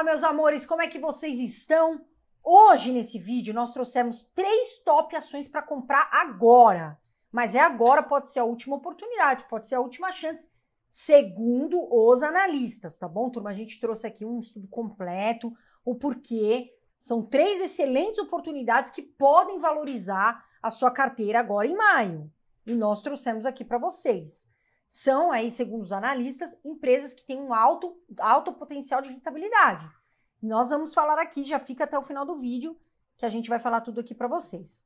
Fala, meus amores, como é que vocês estão? Hoje, nesse vídeo, nós trouxemos três top ações para comprar agora. Mas é agora, pode ser a última oportunidade, pode ser a última chance, segundo os analistas, tá bom, turma? A gente trouxe aqui um estudo completo, o porquê. São três excelentes oportunidades que podem valorizar a sua carteira agora em maio. E nós trouxemos aqui para vocês são aí, segundo os analistas, empresas que têm um alto, alto potencial de rentabilidade. Nós vamos falar aqui, já fica até o final do vídeo, que a gente vai falar tudo aqui para vocês.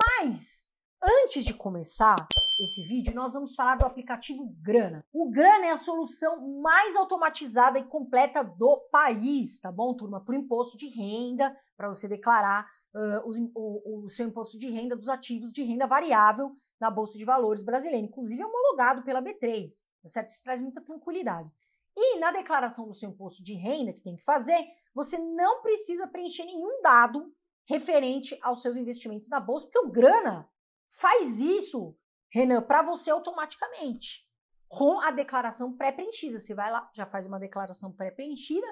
Mas antes de começar esse vídeo, nós vamos falar do aplicativo Grana. O Grana é a solução mais automatizada e completa do país, tá bom, turma? Para o imposto de renda, para você declarar uh, o, o, o seu imposto de renda dos ativos de renda variável na Bolsa de Valores brasileira, inclusive é homologado pela B3, tá certo? Isso traz muita tranquilidade. E na declaração do seu imposto de renda que tem que fazer, você não precisa preencher nenhum dado referente aos seus investimentos na bolsa, porque o Grana faz isso, Renan, para você automaticamente, com a declaração pré-preenchida. Você vai lá, já faz uma declaração pré-preenchida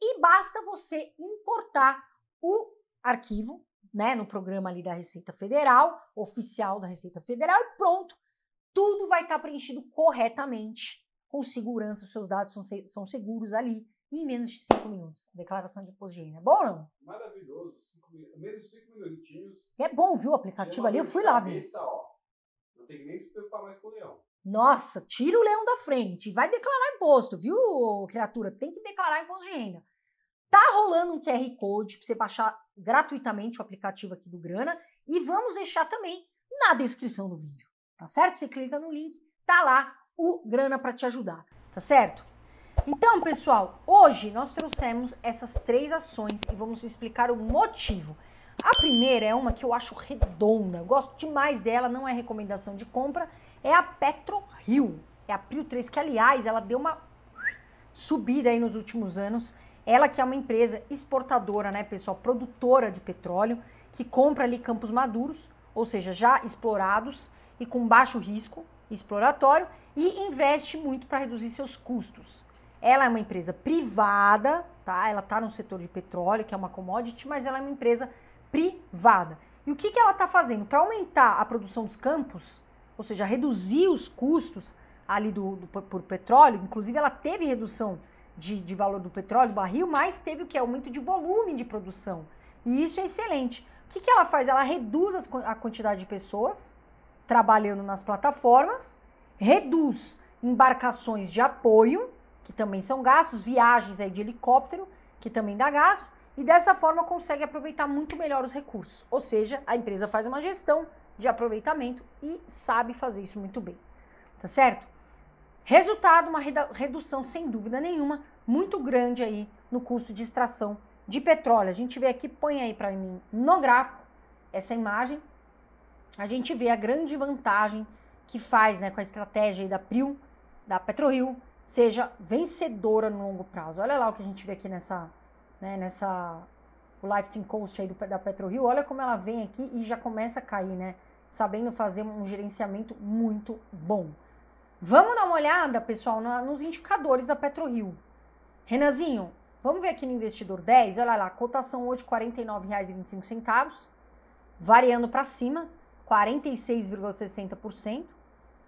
e basta você importar o arquivo né, no programa ali da Receita Federal, oficial da Receita Federal, e pronto. Tudo vai estar tá preenchido corretamente, com segurança, os seus dados são, são seguros ali, em menos de cinco minutos. declaração de imposto de renda. É bom ou não? Maravilhoso. Cinco, menos de cinco minutinhos. É bom, viu, o aplicativo ali? Eu fui lá, viu? Não tem nem se preocupar mais com o leão. Nossa, tira o leão da frente. Vai declarar imposto, viu, criatura? Tem que declarar imposto de renda. Tá rolando um QR Code para você baixar gratuitamente o aplicativo aqui do Grana e vamos deixar também na descrição do vídeo, tá certo? Você clica no link, tá lá o Grana para te ajudar, tá certo? Então, pessoal, hoje nós trouxemos essas três ações e vamos explicar o motivo. A primeira é uma que eu acho redonda, eu gosto demais dela, não é recomendação de compra, é a PetroRio. É a Prio 3, que aliás, ela deu uma subida aí nos últimos anos ela que é uma empresa exportadora, né, pessoal, produtora de petróleo, que compra ali campos maduros, ou seja, já explorados e com baixo risco exploratório, e investe muito para reduzir seus custos. Ela é uma empresa privada, tá? Ela está no setor de petróleo, que é uma commodity, mas ela é uma empresa privada. E o que, que ela está fazendo? Para aumentar a produção dos campos, ou seja, reduzir os custos ali do, do por petróleo, inclusive ela teve redução de, de valor do petróleo, barril, mas teve o que? Aumento de volume de produção. E isso é excelente. O que, que ela faz? Ela reduz as, a quantidade de pessoas trabalhando nas plataformas, reduz embarcações de apoio, que também são gastos, viagens aí de helicóptero, que também dá gasto, e dessa forma consegue aproveitar muito melhor os recursos. Ou seja, a empresa faz uma gestão de aproveitamento e sabe fazer isso muito bem. Tá certo? Resultado, uma redução sem dúvida nenhuma muito grande aí no custo de extração de petróleo. A gente vê aqui, põe aí para mim no gráfico essa imagem, a gente vê a grande vantagem que faz né, com a estratégia da PRIU, da PetroRio, seja vencedora no longo prazo. Olha lá o que a gente vê aqui nessa, né, nessa o Lifetime Coast aí do, da PetroRio, olha como ela vem aqui e já começa a cair, né? Sabendo fazer um gerenciamento muito bom. Vamos dar uma olhada, pessoal, na, nos indicadores da PetroRio. Renanzinho, vamos ver aqui no investidor 10, olha lá, cotação hoje R$ 49,25, variando para cima, 46,60%.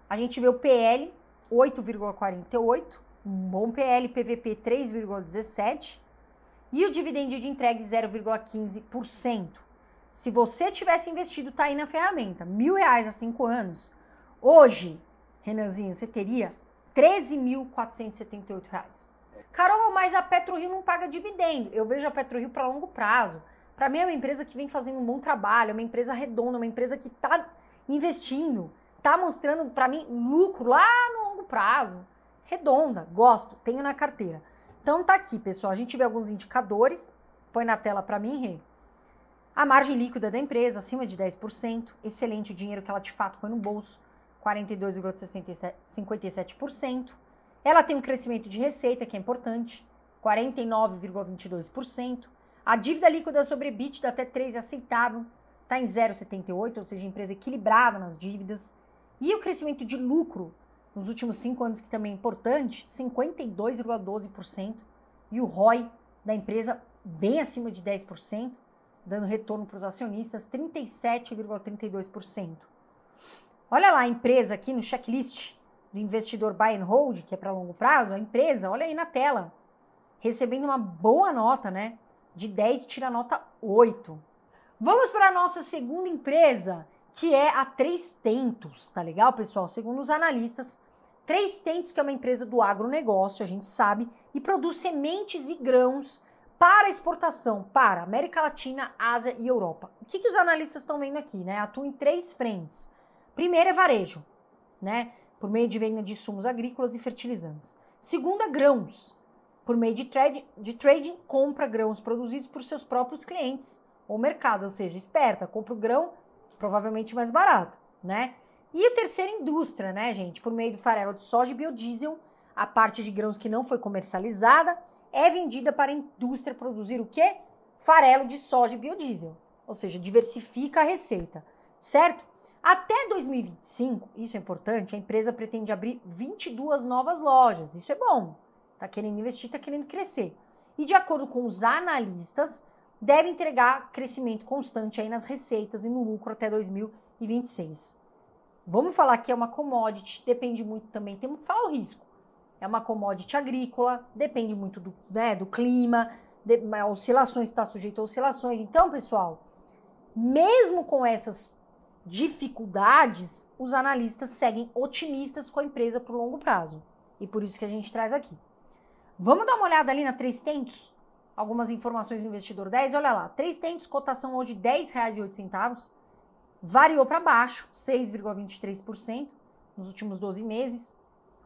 A gente vê o PL 8,48, um bom PL, PVP 3,17 e o dividendo de entregue 0,15%. Se você tivesse investido, tá aí na ferramenta, mil reais há cinco anos. Hoje, Renanzinho, você teria R$ 13.478. Carol, mas a PetroRio não paga dividendo. Eu vejo a PetroRio para longo prazo. Para mim é uma empresa que vem fazendo um bom trabalho, é uma empresa redonda, uma empresa que está investindo, está mostrando para mim lucro lá no longo prazo. Redonda, gosto, tenho na carteira. Então tá aqui, pessoal. A gente vê alguns indicadores. Põe na tela para mim, Rê. A margem líquida da empresa acima de 10%, excelente o dinheiro que ela de fato põe no bolso, 42,57%. Ela tem um crescimento de receita, que é importante, 49,22%. A dívida líquida sobre EBITDA até 3 é aceitável, está em 0,78, ou seja, empresa equilibrada nas dívidas. E o crescimento de lucro nos últimos cinco anos, que também é importante, 52,12%. E o ROI da empresa bem acima de 10%, dando retorno para os acionistas, 37,32%. Olha lá a empresa aqui no checklist do investidor buy and hold, que é para longo prazo, a empresa, olha aí na tela, recebendo uma boa nota, né? De 10 tira nota 8. Vamos para a nossa segunda empresa, que é a Três Tentos, tá legal, pessoal? Segundo os analistas, Três Tentos, que é uma empresa do agronegócio, a gente sabe, e produz sementes e grãos para exportação para América Latina, Ásia e Europa. O que, que os analistas estão vendo aqui, né? Atua em três frentes. Primeiro é varejo, né? por meio de venda de sumos agrícolas e fertilizantes. Segunda, grãos, por meio de, trade, de trading, compra grãos produzidos por seus próprios clientes ou mercado, ou seja, esperta, compra o grão provavelmente mais barato, né? E a terceira indústria, né, gente? Por meio do farelo de soja e biodiesel, a parte de grãos que não foi comercializada é vendida para a indústria produzir o quê? Farelo de soja e biodiesel, ou seja, diversifica a receita, certo? Até 2025, isso é importante, a empresa pretende abrir 22 novas lojas. Isso é bom. Está querendo investir, está querendo crescer. E de acordo com os analistas, deve entregar crescimento constante aí nas receitas e no lucro até 2026. Vamos falar que é uma commodity, depende muito também, temos que falar o risco. É uma commodity agrícola, depende muito do, né, do clima, de, oscilações, está sujeito a oscilações. Então, pessoal, mesmo com essas dificuldades, os analistas seguem otimistas com a empresa para o longo prazo. E por isso que a gente traz aqui. Vamos dar uma olhada ali na 300? Algumas informações do investidor 10, olha lá. 300, cotação hoje R$10,08. variou para baixo, 6,23% nos últimos 12 meses.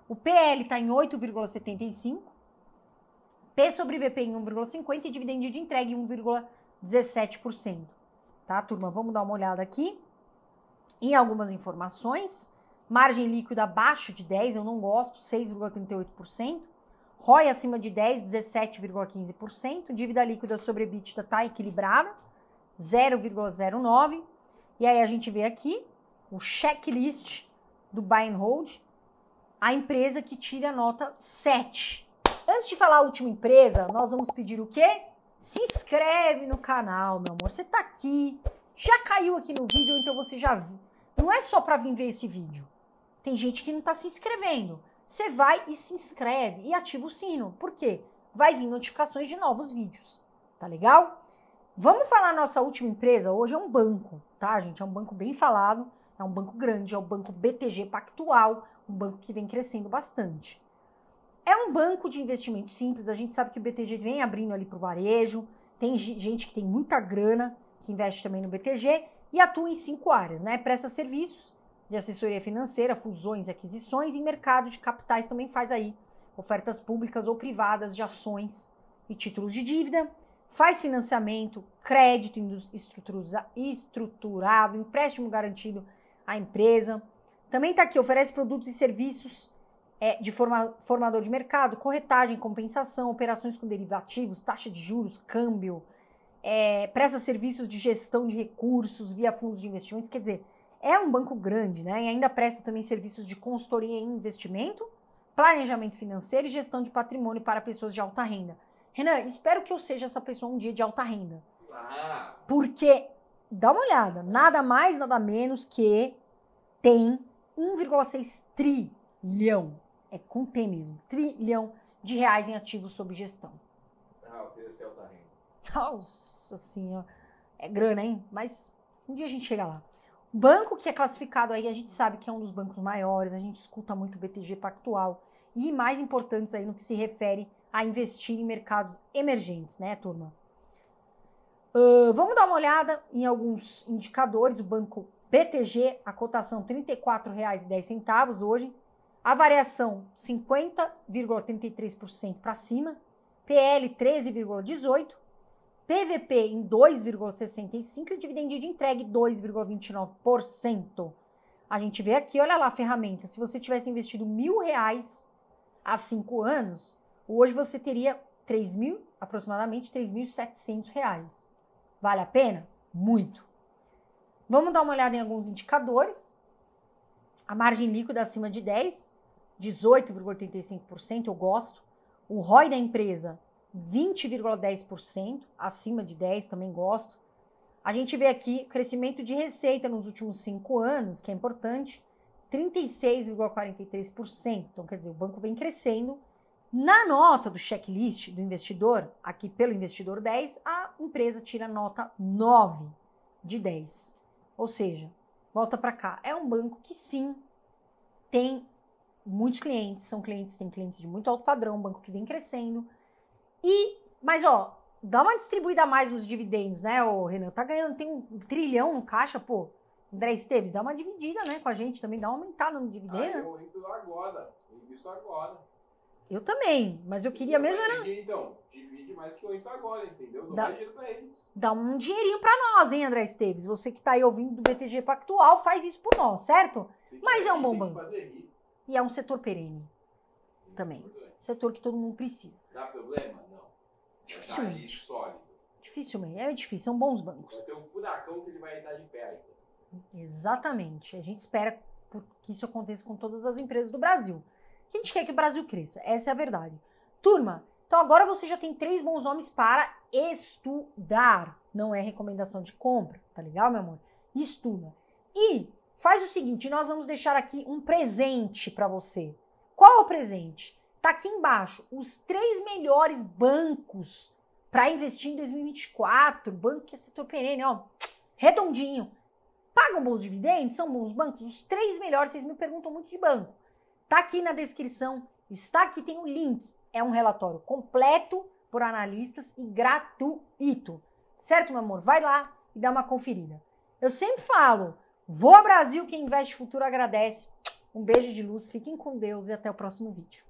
O PL está em 8,75, P sobre VP em 1,50 e dividendo de entrega em 1,17%. Tá, turma? Vamos dar uma olhada aqui em algumas informações. Margem líquida abaixo de 10, eu não gosto, 6,38%. ROI acima de 10, 17,15%. Dívida líquida sobre EBITDA está equilibrada, 0,09%. E aí a gente vê aqui o checklist do buy and hold, a empresa que tira a nota 7. Antes de falar a última empresa, nós vamos pedir o quê? Se inscreve no canal, meu amor. Você está aqui já caiu aqui no vídeo, então você já viu. Não é só para vir ver esse vídeo. Tem gente que não está se inscrevendo. Você vai e se inscreve e ativa o sino. Por quê? Vai vir notificações de novos vídeos. Tá legal? Vamos falar nossa última empresa. Hoje é um banco, tá, gente? É um banco bem falado, é um banco grande, é o banco BTG Pactual, um banco que vem crescendo bastante. É um banco de investimento simples, a gente sabe que o BTG vem abrindo ali para o varejo, tem gente que tem muita grana, que investe também no BTG e atua em cinco áreas, né? Presta serviços de assessoria financeira, fusões e aquisições e mercado de capitais também faz aí ofertas públicas ou privadas de ações e títulos de dívida, faz financiamento, crédito estruturado, empréstimo garantido à empresa. Também está aqui, oferece produtos e serviços é, de forma, formador de mercado, corretagem, compensação, operações com derivativos, taxa de juros, câmbio, é, presta serviços de gestão de recursos via fundos de investimentos, quer dizer, é um banco grande, né? E ainda presta também serviços de consultoria em investimento, planejamento financeiro e gestão de patrimônio para pessoas de alta renda. Renan, espero que eu seja essa pessoa um dia de alta renda. Ah. Porque, dá uma olhada, nada mais, nada menos que tem 1,6 trilhão, é com T mesmo, trilhão de reais em ativos sob gestão. Ah, eu queria ser alta renda. Nossa senhora. É grana, hein? Mas um dia a gente chega lá. Banco que é classificado aí, a gente sabe que é um dos bancos maiores, a gente escuta muito o BTG Pactual e mais importantes aí no que se refere a investir em mercados emergentes, né, turma? Uh, vamos dar uma olhada em alguns indicadores. O banco BTG, a cotação R$ 34,10 hoje, a variação 50,33% para cima, PL 13,18%, PVP em 2,65% e o dividendo de entregue 2,29%. A gente vê aqui, olha lá a ferramenta. Se você tivesse investido mil reais há cinco anos, hoje você teria 3 mil, aproximadamente 3.700 reais. Vale a pena? Muito. Vamos dar uma olhada em alguns indicadores. A margem líquida acima de 10, 18,85%, eu gosto. O ROI da empresa 20,10%, acima de 10% também gosto. A gente vê aqui crescimento de receita nos últimos cinco anos, que é importante, 36,43%. Então, quer dizer, o banco vem crescendo. Na nota do checklist do investidor, aqui pelo investidor 10, a empresa tira nota 9 de 10. Ou seja, volta para cá. É um banco que sim tem muitos clientes, são clientes, tem clientes de muito alto padrão, um banco que vem crescendo, e, mas ó, dá uma distribuída mais nos dividendos, né, o Renan? Tá ganhando, tem um trilhão no caixa, pô. André Esteves, dá uma dividida, né, com a gente também, dá uma aumentada no dividendo. Ah, né? eu entro agora, eu invisto agora. Eu também, mas eu queria eu mesmo era... Dividir, então, divide mais que eu entro agora, entendeu? dá, dinheiro pra eles. Dá um dinheirinho pra nós, hein, André Esteves? Você que tá aí ouvindo do BTG Factual faz isso por nós, certo? mas é um bom banco. E é um setor perene é também. Setor que todo mundo precisa. Dá problema? Dificilmente. Dificilmente. É difícil, são bons bancos. Tem um furacão que ele vai dar de pé Exatamente. A gente espera que isso aconteça com todas as empresas do Brasil. a gente quer que o Brasil cresça. Essa é a verdade. Turma, então agora você já tem três bons nomes para estudar. Não é recomendação de compra, tá legal, meu amor? Estuda. E faz o seguinte, nós vamos deixar aqui um presente para você. Qual é o presente? Tá aqui embaixo os três melhores bancos para investir em 2024, banco que é setor perene, ó, redondinho. Pagam bons dividendos, são bons bancos, os três melhores, vocês me perguntam muito de banco. Tá aqui na descrição, está aqui, tem o um link. É um relatório completo por analistas e gratuito. Certo, meu amor? Vai lá e dá uma conferida. Eu sempre falo, ao Brasil, quem investe futuro agradece. Um beijo de luz, fiquem com Deus e até o próximo vídeo.